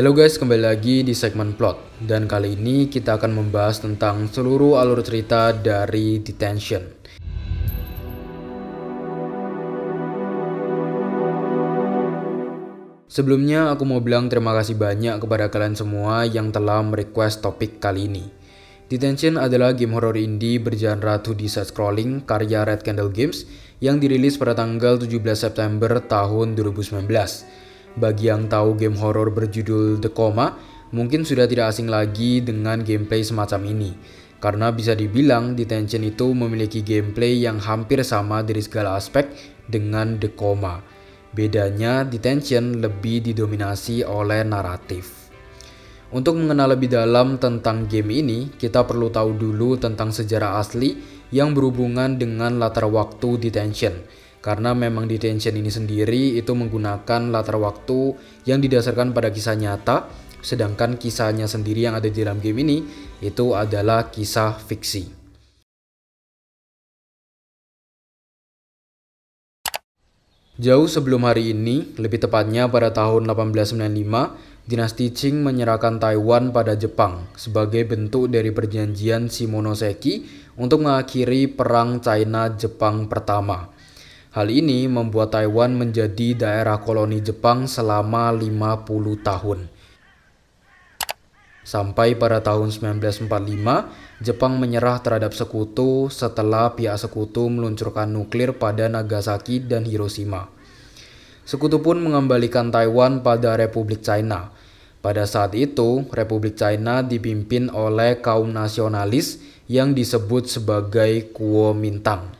Halo guys, kembali lagi di segmen plot dan kali ini kita akan membahas tentang seluruh alur cerita dari Detention. Sebelumnya aku mau bilang terima kasih banyak kepada kalian semua yang telah merequest topik kali ini. Detention adalah game horror indie bergenre 2D side scrolling karya Red Candle Games yang dirilis pada tanggal 17 September tahun 2019 bagi yang tahu game horor berjudul The Coma, mungkin sudah tidak asing lagi dengan gameplay semacam ini. Karena bisa dibilang Detention itu memiliki gameplay yang hampir sama dari segala aspek dengan The Coma. Bedanya Detention lebih didominasi oleh naratif. Untuk mengenal lebih dalam tentang game ini, kita perlu tahu dulu tentang sejarah asli yang berhubungan dengan latar waktu Detention karena memang detention ini sendiri itu menggunakan latar waktu yang didasarkan pada kisah nyata, sedangkan kisahnya sendiri yang ada di dalam game ini itu adalah kisah fiksi. Jauh sebelum hari ini, lebih tepatnya pada tahun 1895, dinasti Qing menyerahkan Taiwan pada Jepang sebagai bentuk dari perjanjian Shimonoseki untuk mengakhiri perang China-Jepang pertama. Hal ini membuat Taiwan menjadi daerah koloni Jepang selama 50 tahun. Sampai pada tahun 1945, Jepang menyerah terhadap sekutu setelah pihak sekutu meluncurkan nuklir pada Nagasaki dan Hiroshima. Sekutu pun mengembalikan Taiwan pada Republik China. Pada saat itu, Republik China dipimpin oleh kaum nasionalis yang disebut sebagai Kuomintang.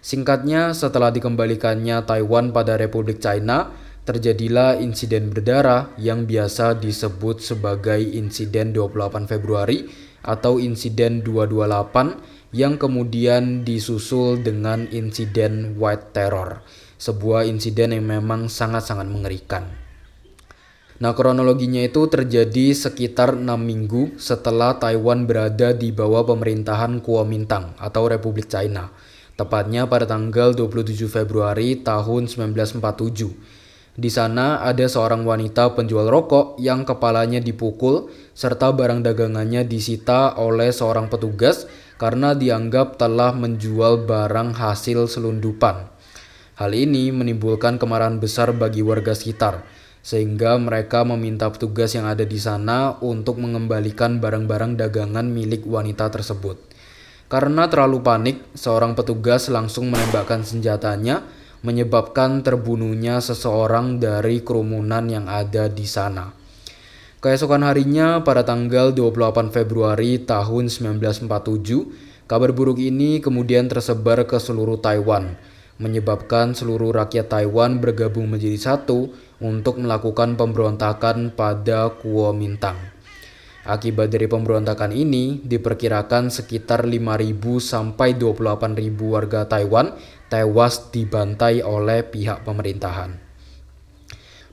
Singkatnya, setelah dikembalikannya Taiwan pada Republik China, terjadilah insiden berdarah yang biasa disebut sebagai insiden 28 Februari atau insiden 228 yang kemudian disusul dengan insiden White Terror, sebuah insiden yang memang sangat-sangat mengerikan. Nah, kronologinya itu terjadi sekitar 6 minggu setelah Taiwan berada di bawah pemerintahan Kuomintang atau Republik China tepatnya pada tanggal 27 Februari tahun 1947. Di sana ada seorang wanita penjual rokok yang kepalanya dipukul serta barang dagangannya disita oleh seorang petugas karena dianggap telah menjual barang hasil selundupan. Hal ini menimbulkan kemarahan besar bagi warga sekitar sehingga mereka meminta petugas yang ada di sana untuk mengembalikan barang-barang dagangan milik wanita tersebut. Karena terlalu panik, seorang petugas langsung menembakkan senjatanya, menyebabkan terbunuhnya seseorang dari kerumunan yang ada di sana. Keesokan harinya, pada tanggal 28 Februari tahun 1947, kabar buruk ini kemudian tersebar ke seluruh Taiwan, menyebabkan seluruh rakyat Taiwan bergabung menjadi satu untuk melakukan pemberontakan pada Kuomintang. Akibat dari pemberontakan ini, diperkirakan sekitar 5.000 sampai 28.000 warga Taiwan tewas dibantai oleh pihak pemerintahan.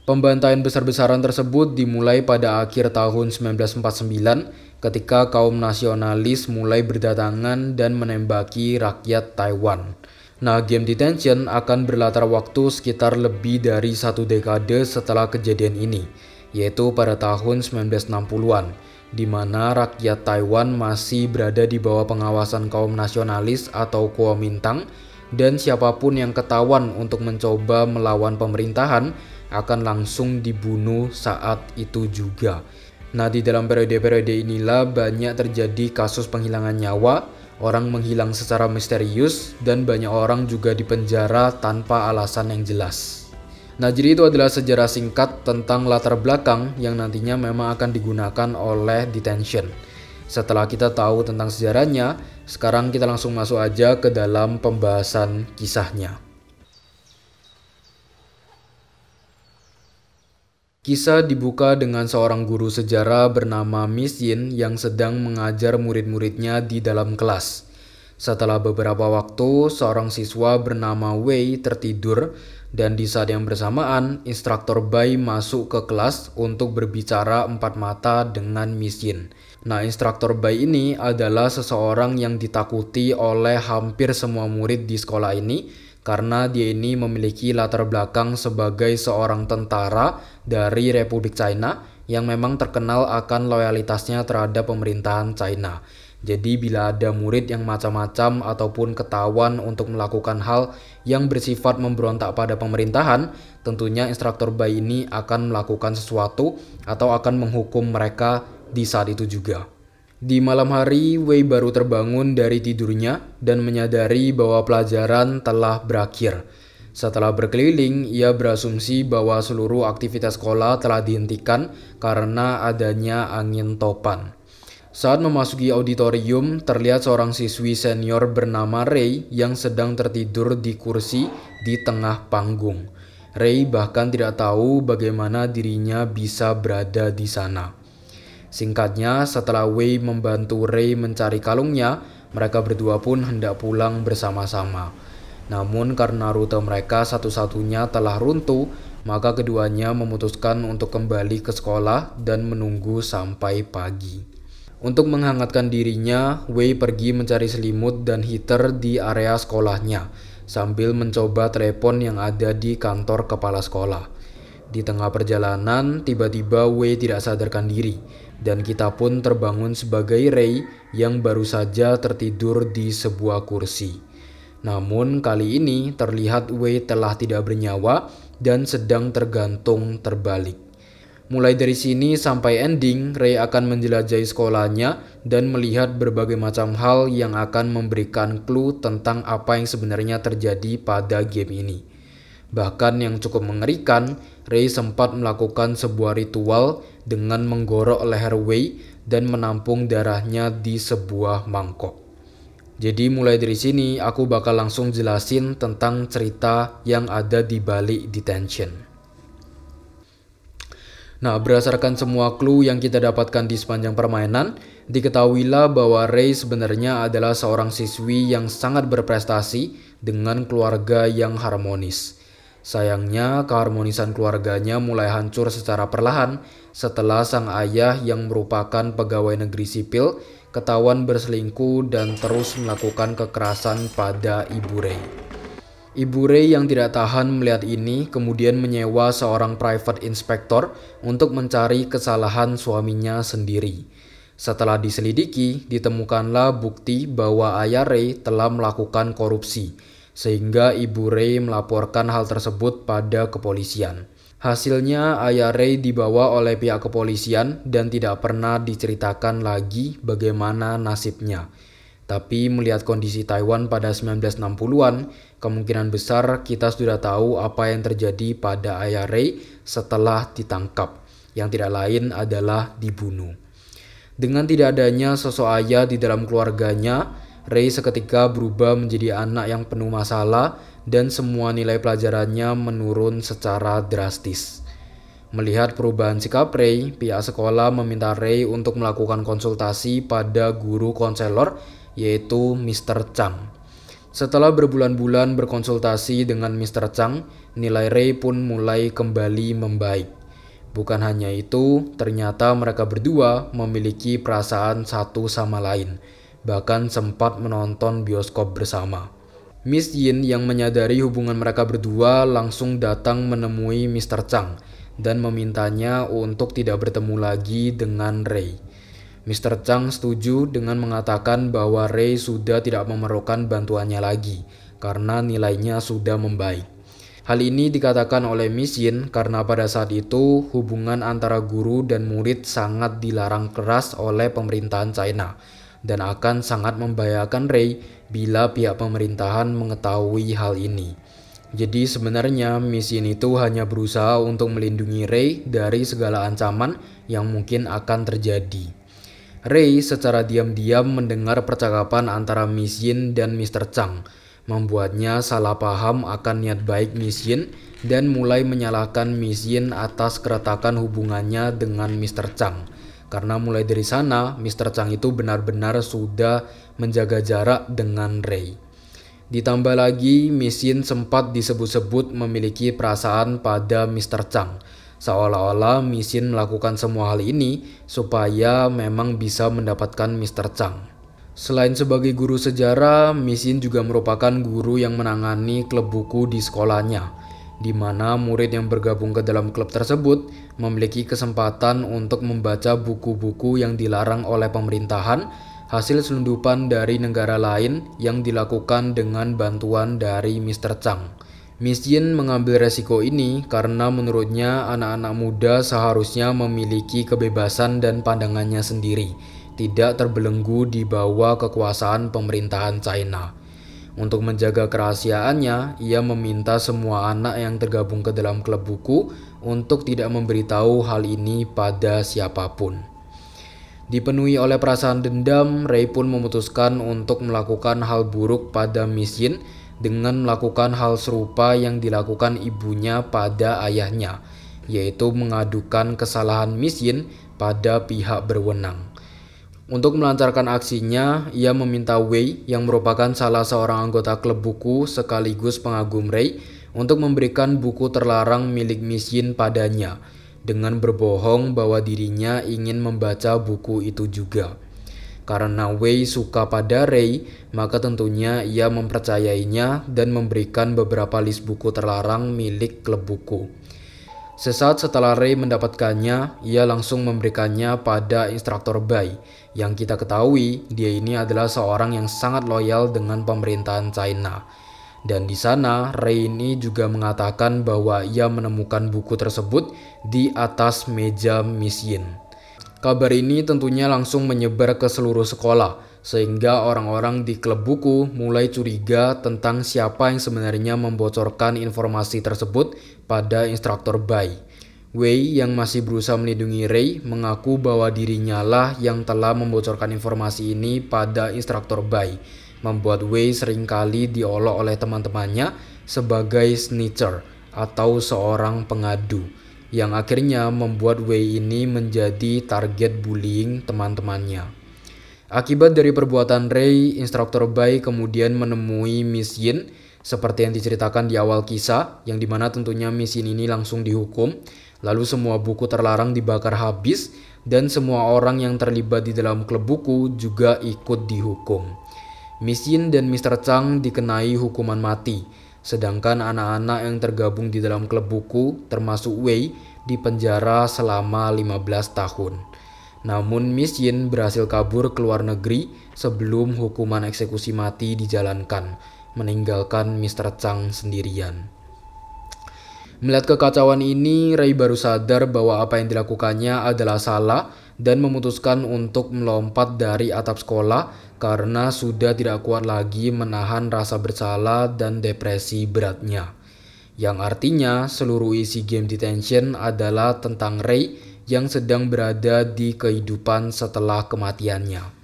Pembantaian besar-besaran tersebut dimulai pada akhir tahun 1949 ketika kaum nasionalis mulai berdatangan dan menembaki rakyat Taiwan. Nah, game detention akan berlatar waktu sekitar lebih dari satu dekade setelah kejadian ini, yaitu pada tahun 1960-an di mana rakyat Taiwan masih berada di bawah pengawasan kaum nasionalis atau Kuomintang dan siapapun yang ketahuan untuk mencoba melawan pemerintahan akan langsung dibunuh saat itu juga. Nah, di dalam periode-periode inilah banyak terjadi kasus penghilangan nyawa, orang menghilang secara misterius dan banyak orang juga dipenjara tanpa alasan yang jelas. Nah, jadi itu adalah sejarah singkat tentang latar belakang yang nantinya memang akan digunakan oleh detention. Setelah kita tahu tentang sejarahnya, sekarang kita langsung masuk aja ke dalam pembahasan kisahnya. Kisah dibuka dengan seorang guru sejarah bernama Miss Yin yang sedang mengajar murid-muridnya di dalam kelas. Setelah beberapa waktu, seorang siswa bernama Wei tertidur dan di saat yang bersamaan, instruktur Bai masuk ke kelas untuk berbicara empat mata dengan Miss Jin. Nah, instruktur Bai ini adalah seseorang yang ditakuti oleh hampir semua murid di sekolah ini karena dia ini memiliki latar belakang sebagai seorang tentara dari Republik China yang memang terkenal akan loyalitasnya terhadap pemerintahan China. Jadi bila ada murid yang macam-macam ataupun ketahuan untuk melakukan hal yang bersifat memberontak pada pemerintahan, tentunya instruktur bayi ini akan melakukan sesuatu atau akan menghukum mereka di saat itu juga. Di malam hari, Wei baru terbangun dari tidurnya dan menyadari bahwa pelajaran telah berakhir. Setelah berkeliling, ia berasumsi bahwa seluruh aktivitas sekolah telah dihentikan karena adanya angin topan. Saat memasuki auditorium, terlihat seorang siswi senior bernama Ray yang sedang tertidur di kursi di tengah panggung. Ray bahkan tidak tahu bagaimana dirinya bisa berada di sana. Singkatnya, setelah Wei membantu Ray mencari kalungnya, mereka berdua pun hendak pulang bersama-sama. Namun karena rute mereka satu-satunya telah runtuh, maka keduanya memutuskan untuk kembali ke sekolah dan menunggu sampai pagi. Untuk menghangatkan dirinya, Wei pergi mencari selimut dan heater di area sekolahnya sambil mencoba telepon yang ada di kantor kepala sekolah. Di tengah perjalanan, tiba-tiba Wei tidak sadarkan diri dan kita pun terbangun sebagai Ray yang baru saja tertidur di sebuah kursi. Namun kali ini terlihat Wei telah tidak bernyawa dan sedang tergantung terbalik. Mulai dari sini sampai ending, Ray akan menjelajahi sekolahnya dan melihat berbagai macam hal yang akan memberikan clue tentang apa yang sebenarnya terjadi pada game ini. Bahkan yang cukup mengerikan, Ray sempat melakukan sebuah ritual dengan menggorok leher Wei dan menampung darahnya di sebuah mangkok. Jadi mulai dari sini aku bakal langsung jelasin tentang cerita yang ada di balik detention. Nah, berdasarkan semua clue yang kita dapatkan di sepanjang permainan, diketahuilah bahwa Ray sebenarnya adalah seorang siswi yang sangat berprestasi dengan keluarga yang harmonis. Sayangnya, keharmonisan keluarganya mulai hancur secara perlahan setelah sang ayah yang merupakan pegawai negeri sipil ketahuan berselingkuh dan terus melakukan kekerasan pada ibu Ray. Ibu Ray yang tidak tahan melihat ini kemudian menyewa seorang private inspector untuk mencari kesalahan suaminya sendiri. Setelah diselidiki, ditemukanlah bukti bahwa ayah Ray telah melakukan korupsi, sehingga ibu Ray melaporkan hal tersebut pada kepolisian. Hasilnya, ayah Ray dibawa oleh pihak kepolisian dan tidak pernah diceritakan lagi bagaimana nasibnya. Tapi melihat kondisi Taiwan pada 1960-an, kemungkinan besar kita sudah tahu apa yang terjadi pada ayah Ray setelah ditangkap, yang tidak lain adalah dibunuh. Dengan tidak adanya sosok ayah di dalam keluarganya, Ray seketika berubah menjadi anak yang penuh masalah dan semua nilai pelajarannya menurun secara drastis. Melihat perubahan sikap Ray, pihak sekolah meminta Ray untuk melakukan konsultasi pada guru konselor yaitu Mr. Chang. Setelah berbulan-bulan berkonsultasi dengan Mr. Chang, nilai Ray pun mulai kembali membaik. Bukan hanya itu, ternyata mereka berdua memiliki perasaan satu sama lain, bahkan sempat menonton bioskop bersama. Miss Yin yang menyadari hubungan mereka berdua langsung datang menemui Mr. Chang dan memintanya untuk tidak bertemu lagi dengan Ray. Mr. Chang setuju dengan mengatakan bahwa Ray sudah tidak memerlukan bantuannya lagi karena nilainya sudah membaik. Hal ini dikatakan oleh Miss Yin karena pada saat itu hubungan antara guru dan murid sangat dilarang keras oleh pemerintahan China dan akan sangat membahayakan Ray bila pihak pemerintahan mengetahui hal ini. Jadi sebenarnya Miss Yin itu hanya berusaha untuk melindungi Ray dari segala ancaman yang mungkin akan terjadi. Ray secara diam-diam mendengar percakapan antara Miss Yin dan Mr. Chang, membuatnya salah paham akan niat baik Miss Yin dan mulai menyalahkan Miss Yin atas keretakan hubungannya dengan Mr. Chang. Karena mulai dari sana, Mr. Chang itu benar-benar sudah menjaga jarak dengan Ray. Ditambah lagi, Miss Yin sempat disebut-sebut memiliki perasaan pada Mr. Chang Seolah-olah Misin melakukan semua hal ini supaya memang bisa mendapatkan Mr. Chang. Selain sebagai guru sejarah, Misin juga merupakan guru yang menangani klub buku di sekolahnya, di mana murid yang bergabung ke dalam klub tersebut memiliki kesempatan untuk membaca buku-buku yang dilarang oleh pemerintahan hasil selundupan dari negara lain yang dilakukan dengan bantuan dari Mr. Chang. Miss Jin mengambil resiko ini karena menurutnya anak-anak muda seharusnya memiliki kebebasan dan pandangannya sendiri, tidak terbelenggu di bawah kekuasaan pemerintahan China. Untuk menjaga kerahasiaannya, ia meminta semua anak yang tergabung ke dalam klub buku untuk tidak memberitahu hal ini pada siapapun. Dipenuhi oleh perasaan dendam, Ray pun memutuskan untuk melakukan hal buruk pada Miss Jin dengan melakukan hal serupa yang dilakukan ibunya pada ayahnya, yaitu mengadukan kesalahan Yin pada pihak berwenang. Untuk melancarkan aksinya, ia meminta Wei yang merupakan salah seorang anggota klub buku sekaligus pengagum Rei untuk memberikan buku terlarang milik Yin padanya dengan berbohong bahwa dirinya ingin membaca buku itu juga. Karena Wei suka pada Rei, maka tentunya ia mempercayainya dan memberikan beberapa list buku terlarang milik klub buku. Sesaat setelah Rei mendapatkannya, ia langsung memberikannya pada instruktur Bai. Yang kita ketahui, dia ini adalah seorang yang sangat loyal dengan pemerintahan China. Dan di sana, Rei ini juga mengatakan bahwa ia menemukan buku tersebut di atas meja Miss Yin. Kabar ini tentunya langsung menyebar ke seluruh sekolah, sehingga orang-orang di klub buku mulai curiga tentang siapa yang sebenarnya membocorkan informasi tersebut pada instruktur Bai. Wei yang masih berusaha melindungi Ray mengaku bahwa dirinya lah yang telah membocorkan informasi ini pada instruktur Bai, membuat Wei seringkali diolok oleh teman-temannya sebagai snitcher atau seorang pengadu yang akhirnya membuat Wei ini menjadi target bullying teman-temannya. Akibat dari perbuatan Ray, instruktur Bai kemudian menemui Miss Yin seperti yang diceritakan di awal kisah, yang dimana tentunya Miss Yin ini langsung dihukum, lalu semua buku terlarang dibakar habis, dan semua orang yang terlibat di dalam klub buku juga ikut dihukum. Miss Yin dan Mr. Chang dikenai hukuman mati, Sedangkan anak-anak yang tergabung di dalam klub buku termasuk Wei dipenjara selama 15 tahun. Namun Miss Yin berhasil kabur ke luar negeri sebelum hukuman eksekusi mati dijalankan, meninggalkan Mr. Chang sendirian. Melihat kekacauan ini, Ray baru sadar bahwa apa yang dilakukannya adalah salah dan memutuskan untuk melompat dari atap sekolah karena sudah tidak kuat lagi menahan rasa bersalah dan depresi beratnya. Yang artinya seluruh isi game detention adalah tentang Ray yang sedang berada di kehidupan setelah kematiannya.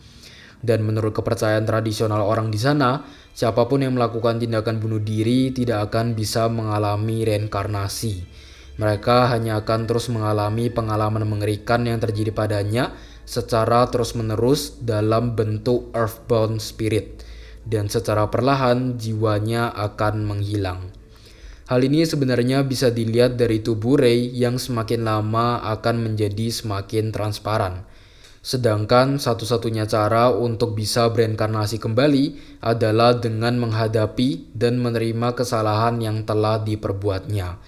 Dan menurut kepercayaan tradisional orang di sana, siapapun yang melakukan tindakan bunuh diri tidak akan bisa mengalami reinkarnasi mereka hanya akan terus mengalami pengalaman mengerikan yang terjadi padanya secara terus-menerus dalam bentuk earthbound spirit, dan secara perlahan jiwanya akan menghilang. Hal ini sebenarnya bisa dilihat dari tubuh Ray yang semakin lama akan menjadi semakin transparan. Sedangkan satu-satunya cara untuk bisa berinkarnasi kembali adalah dengan menghadapi dan menerima kesalahan yang telah diperbuatnya.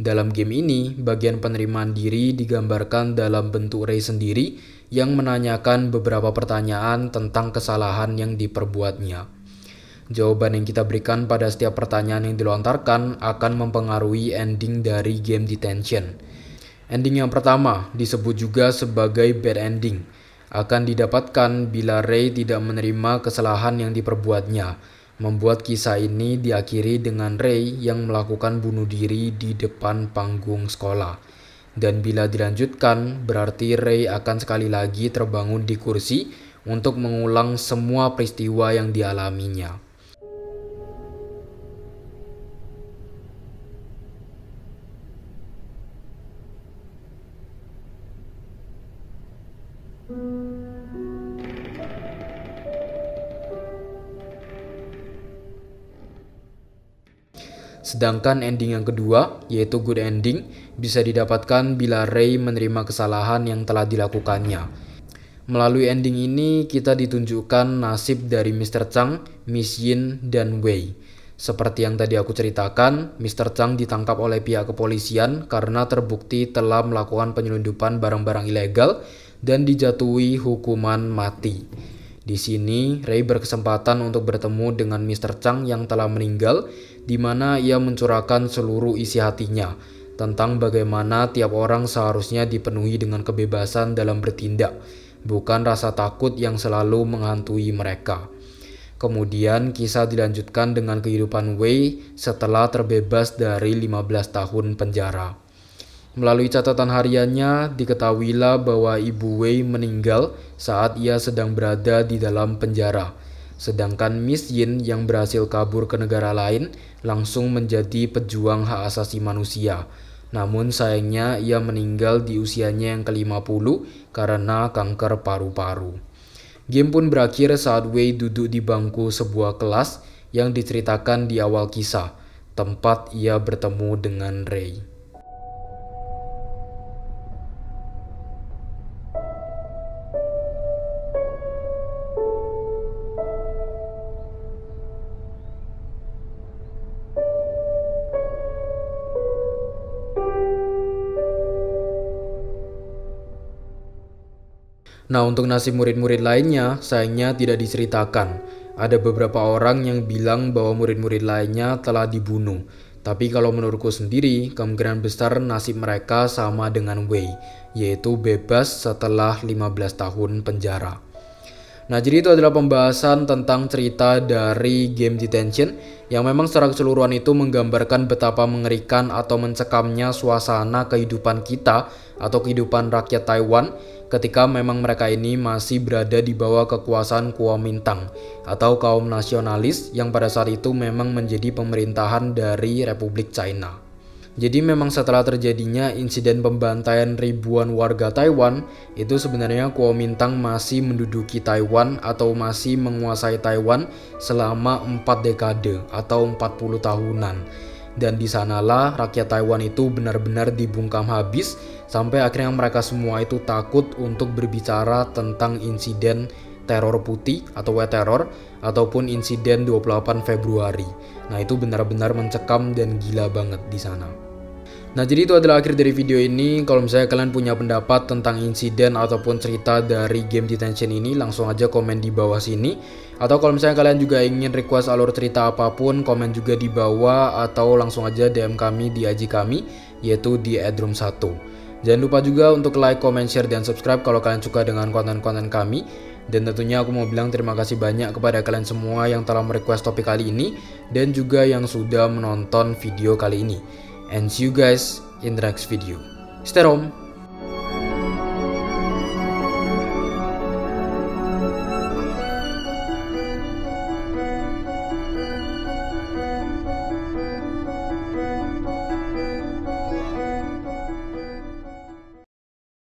Dalam game ini, bagian penerimaan diri digambarkan dalam bentuk Ray sendiri yang menanyakan beberapa pertanyaan tentang kesalahan yang diperbuatnya. Jawaban yang kita berikan pada setiap pertanyaan yang dilontarkan akan mempengaruhi ending dari game detention. Ending yang pertama disebut juga sebagai bad ending, akan didapatkan bila Ray tidak menerima kesalahan yang diperbuatnya membuat kisah ini diakhiri dengan Ray yang melakukan bunuh diri di depan panggung sekolah. Dan bila dilanjutkan, berarti Ray akan sekali lagi terbangun di kursi untuk mengulang semua peristiwa yang dialaminya. Sedangkan ending yang kedua, yaitu good ending, bisa didapatkan bila Ray menerima kesalahan yang telah dilakukannya. Melalui ending ini, kita ditunjukkan nasib dari Mr. Chang, Miss Yin, dan Wei. Seperti yang tadi aku ceritakan, Mr. Chang ditangkap oleh pihak kepolisian karena terbukti telah melakukan penyelundupan barang-barang ilegal dan dijatuhi hukuman mati. Di sini, Ray berkesempatan untuk bertemu dengan Mr. Chang yang telah meninggal di mana ia mencurahkan seluruh isi hatinya tentang bagaimana tiap orang seharusnya dipenuhi dengan kebebasan dalam bertindak, bukan rasa takut yang selalu menghantui mereka. Kemudian kisah dilanjutkan dengan kehidupan Wei setelah terbebas dari 15 tahun penjara. Melalui catatan hariannya, diketahuilah bahwa ibu Wei meninggal saat ia sedang berada di dalam penjara Sedangkan Miss Yin yang berhasil kabur ke negara lain langsung menjadi pejuang hak asasi manusia. Namun sayangnya ia meninggal di usianya yang ke-50 karena kanker paru-paru. Game pun berakhir saat Wei duduk di bangku sebuah kelas yang diceritakan di awal kisah, tempat ia bertemu dengan Ray. Nah, untuk nasib murid-murid lainnya, sayangnya tidak diceritakan. Ada beberapa orang yang bilang bahwa murid-murid lainnya telah dibunuh. Tapi kalau menurutku sendiri, kemungkinan besar nasib mereka sama dengan Wei, yaitu bebas setelah 15 tahun penjara. Nah, jadi itu adalah pembahasan tentang cerita dari game Detention yang memang secara keseluruhan itu menggambarkan betapa mengerikan atau mencekamnya suasana kehidupan kita atau kehidupan rakyat Taiwan ketika memang mereka ini masih berada di bawah kekuasaan Kuomintang atau kaum nasionalis yang pada saat itu memang menjadi pemerintahan dari Republik China. Jadi memang setelah terjadinya insiden pembantaian ribuan warga Taiwan, itu sebenarnya Kuomintang masih menduduki Taiwan atau masih menguasai Taiwan selama 4 dekade atau 40 tahunan dan di sanalah rakyat Taiwan itu benar-benar dibungkam habis sampai akhirnya mereka semua itu takut untuk berbicara tentang insiden teror putih atau white terror ataupun insiden 28 Februari. Nah, itu benar-benar mencekam dan gila banget di sana. Nah jadi itu adalah akhir dari video ini Kalau misalnya kalian punya pendapat tentang insiden ataupun cerita dari game detention ini Langsung aja komen di bawah sini Atau kalau misalnya kalian juga ingin request alur cerita apapun Komen juga di bawah atau langsung aja DM kami di IG kami Yaitu di adroom1 Jangan lupa juga untuk like, comment, share, dan subscribe kalau kalian suka dengan konten-konten kami. Dan tentunya aku mau bilang terima kasih banyak kepada kalian semua yang telah merequest topik kali ini dan juga yang sudah menonton video kali ini and see you guys in the next video. Stay home.